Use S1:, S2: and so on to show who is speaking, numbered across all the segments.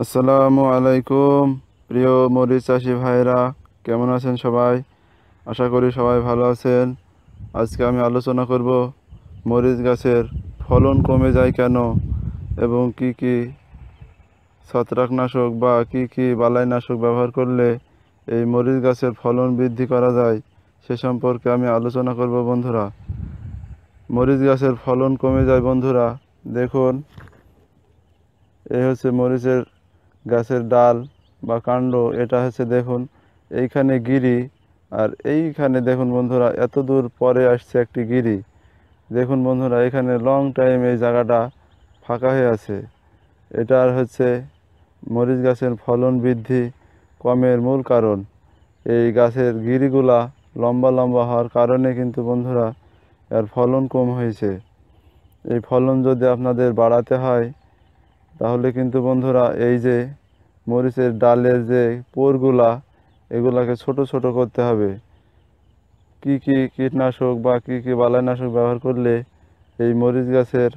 S1: আসসালামু আলাইকুম প্রিয় মরিচ চাষি ভাইরা কেমন আছেন সবাই আশা করি সবাই ভালো আছেন আজকে আমি আলোচনা করব মরিচ গাছের ফলন কমে যায় কেন এবং কি কি ছত্রাকনাশক বা কি কি বালাইনাশক ব্যবহার করলে এই মরিচ গাছের ফলন বৃদ্ধি করা যায় সে সম্পর্কে আমি আলোচনা করব বন্ধুরা মরিচ গাছের ফলন কমে যায় বন্ধুরা দেখুন এই হচ্ছে মরিচের গাছের ডাল বা কাণ্ড এটা হচ্ছে দেখুন এইখানে গিরি আর এইখানে দেখুন বন্ধুরা এত দূর পরে আসছে একটি গিরি দেখুন বন্ধুরা এখানে লং টাইম এই জায়গাটা ফাঁকা হয়ে আছে এটার হচ্ছে মরিচ গাছের ফলন বৃদ্ধি কমের মূল কারণ এই গাছের গিরিগুলা লম্বা লম্বা হওয়ার কারণে কিন্তু বন্ধুরা এর ফলন কম হয়েছে এই ফলন যদি আপনাদের বাড়াতে হয় তাহলে কিন্তু বন্ধুরা এই যে মরিচের ডালের যে পোরগুলা এগুলাকে ছোট ছোট করতে হবে কি কি কীটনাশক বা কি কি বালানাশক ব্যবহার করলে এই মরিচ গাছের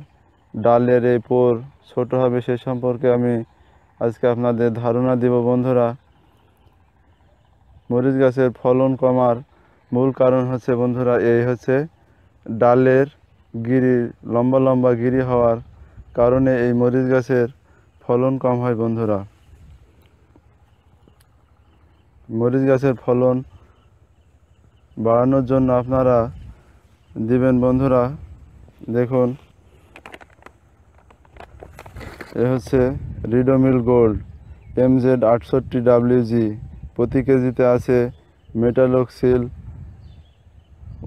S1: ডালের এই পোর ছোট হবে সে সম্পর্কে আমি আজকে আপনাদের ধারণা দেব বন্ধুরা মরিচ গাছের ফলন কমার মূল কারণ হচ্ছে বন্ধুরা এই হচ্ছে ডালের গিরি লম্বা লম্বা গিরি হওয়ার কারণে এই মরিচ গাছের ফলন কম হয় বন্ধুরা মরিচ গাছের ফলন বাড়ানোর জন্য আপনারা দিবেন বন্ধুরা দেখুন এ হচ্ছে রিডোমিল গোল্ড এম জেড আটষট্টি ডাব্লিউজি প্রতি কেজিতে আছে মেটালক্সিল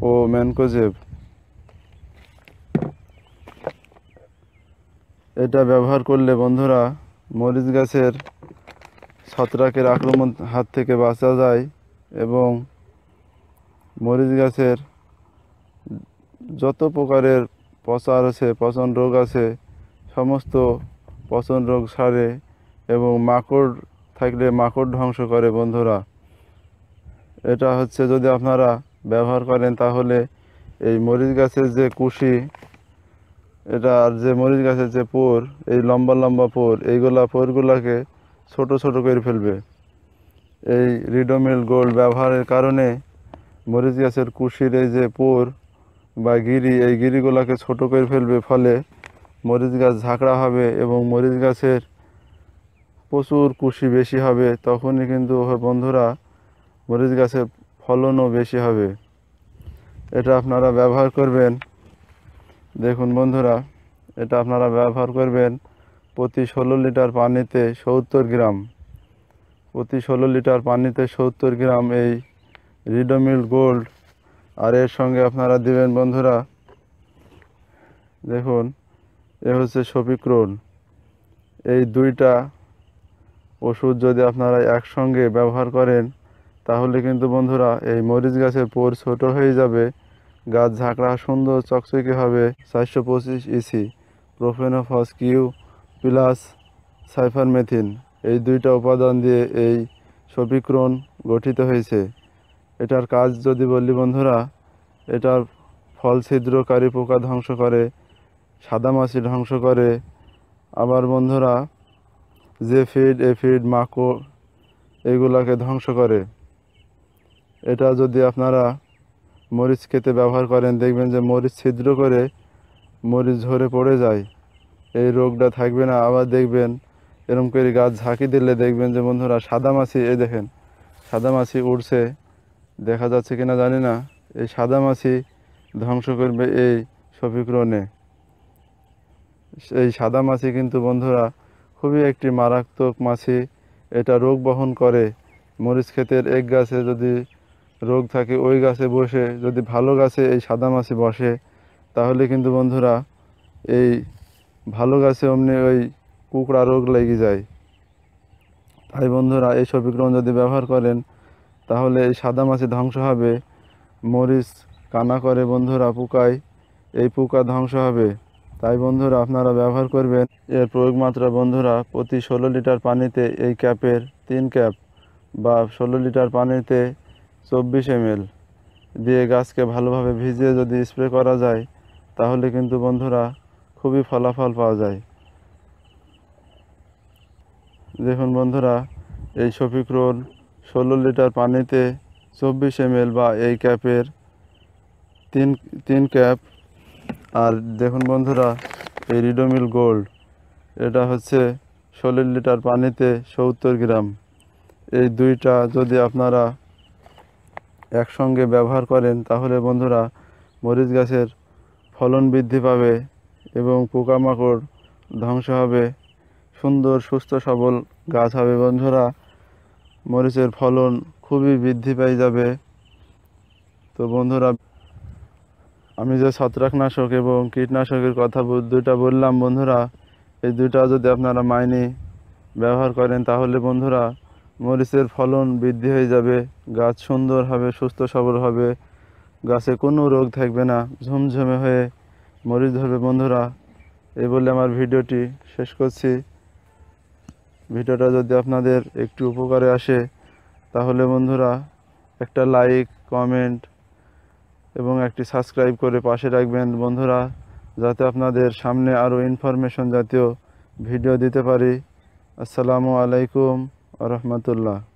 S1: ও ম্যানকোজেভ এটা ব্যবহার করলে বন্ধুরা মরিচ গাছের ছত্রাকের আক্রমণ হাত থেকে বাঁচা যায় এবং মরিচ গাছের যত প্রকারের পচার আছে পচন রোগ আছে সমস্ত পচন রোগ সারে এবং মাকড় থাকলে মাকড় ধ্বংস করে বন্ধুরা এটা হচ্ছে যদি আপনারা ব্যবহার করেন তাহলে এই মরিচ গাছের যে কুশি এটা আর যে মরিচ গাছের যে পোর এই লম্বা লম্বা পোর এইগুলা পোরগুলাকে ছোট ছোট করে ফেলবে এই রিডোমিল গোল্ড ব্যবহারের কারণে মরিচ গাছের কুশির এই যে পোর বা গিরি এই গিরিগুলাকে ছোট করে ফেলবে ফলে মরিচ গাছ ঝাঁকড়া হবে এবং মরিচ গাছের প্রচুর কুশি বেশি হবে তখনই কিন্তু বন্ধুরা মরিচ গাছের ফলনও বেশি হবে এটা আপনারা ব্যবহার করবেন দেখুন বন্ধুরা এটা আপনারা ব্যবহার করবেন প্রতি ষোলো লিটার পানিতে সত্তর গ্রাম প্রতি ষোলো লিটার পানিতে সত্তর গ্রাম এই রিডোমিল গোল্ড আর এর সঙ্গে আপনারা দিবেন বন্ধুরা দেখুন এ হচ্ছে রোল এই দুইটা ওষুধ যদি আপনারা একসঙ্গে ব্যবহার করেন তাহলে কিন্তু বন্ধুরা এই মরিচ গাছের পোর ছোটো হয়ে যাবে গাছ ঝাঁকড়া সুন্দর চকচকে হবে চারশো পঁচিশ ইসি প্রোফেনোফস কিউ প্লাস সাইফারমেথিন এই দুইটা উপাদান দিয়ে এই সপিক্রণ গঠিত হয়েছে এটার কাজ যদি বললি বন্ধুরা এটার ফল ছিদ্রকারী পোকা ধ্বংস করে সাদামাছি ধ্বংস করে আবার বন্ধুরা যে ফিড এ ফিড মাকো এগুলাকে ধ্বংস করে এটা যদি আপনারা মরিচ খেতে ব্যবহার করেন দেখবেন যে মরিচ ছিদ্র করে মরিচ ঝরে পড়ে যায় এই রোগটা থাকবে না আবার দেখবেন এরম করে গাছ ঝাঁকি দিলে দেখবেন যে বন্ধুরা সাদা মাছি এই দেখেন সাদা মাছি উড়ছে দেখা যাচ্ছে কিনা জানি না এই সাদা মাছি ধ্বংস করবে এই সফিক্রণে এই সাদা মাছি কিন্তু বন্ধুরা খুবই একটি মারাত্মক মাছি এটা রোগ বহন করে মরিচ ক্ষেতের এক গাছে যদি রোগ থাকে ওই গাছে বসে যদি ভালো গাছে এই সাদা মাছি বসে তাহলে কিন্তু বন্ধুরা এই ভালো গাছে অমনি ওই কুকড়া রোগ লেগে যায় তাই বন্ধুরা এই সবিক্রম যদি ব্যবহার করেন তাহলে এই সাদা মাছি ধ্বংস হবে মরিচ কানা করে বন্ধুরা পোকায় এই পোকা ধ্বংস হবে তাই বন্ধুরা আপনারা ব্যবহার করবেন এর প্রয়োগ মাত্রা বন্ধুরা প্রতি ষোলো লিটার পানিতে এই ক্যাপের তিন ক্যাপ বা ষোলো লিটার পানিতে চব্বিশ এম দিয়ে গাছকে ভালোভাবে ভিজিয়ে যদি স্প্রে করা যায় তাহলে কিন্তু বন্ধুরা খুবই ফলাফল পাওয়া যায় দেখুন বন্ধুরা এই রোল ষোলো লিটার পানিতে চব্বিশ এম বা এই ক্যাপের তিন তিন ক্যাপ আর দেখুন বন্ধুরা এই রিডোমিল গোল্ড এটা হচ্ছে ষোলো লিটার পানিতে সত্তর গ্রাম এই দুইটা যদি আপনারা একসঙ্গে ব্যবহার করেন তাহলে বন্ধুরা মরিচ গাছের ফলন বৃদ্ধি পাবে এবং পোকামাকড় ধ্বংস হবে সুন্দর সুস্থ সবল গাছ হবে বন্ধুরা মরিচের ফলন খুবই বৃদ্ধি পেয়ে যাবে তো বন্ধুরা আমি যে ছত্রাকনাশক এবং কীটনাশকের কথা দুইটা বললাম বন্ধুরা এই দুইটা যদি আপনারা মাইনে ব্যবহার করেন তাহলে বন্ধুরা মরিচের ফলন বৃদ্ধি হয়ে যাবে গাছ সুন্দর হবে সুস্থ সবল হবে গাছে কোনো রোগ থাকবে না ঝুমঝুমে হয়ে মরিচ ধরবে বন্ধুরা এই বলে আমার ভিডিওটি শেষ করছি ভিডিওটা যদি আপনাদের একটু উপকারে আসে তাহলে বন্ধুরা একটা লাইক কমেন্ট এবং একটি সাবস্ক্রাইব করে পাশে রাখবেন বন্ধুরা যাতে আপনাদের সামনে আরও ইনফরমেশন জাতীয় ভিডিও দিতে পারি আসসালামু আলাইকুম ورحمة الله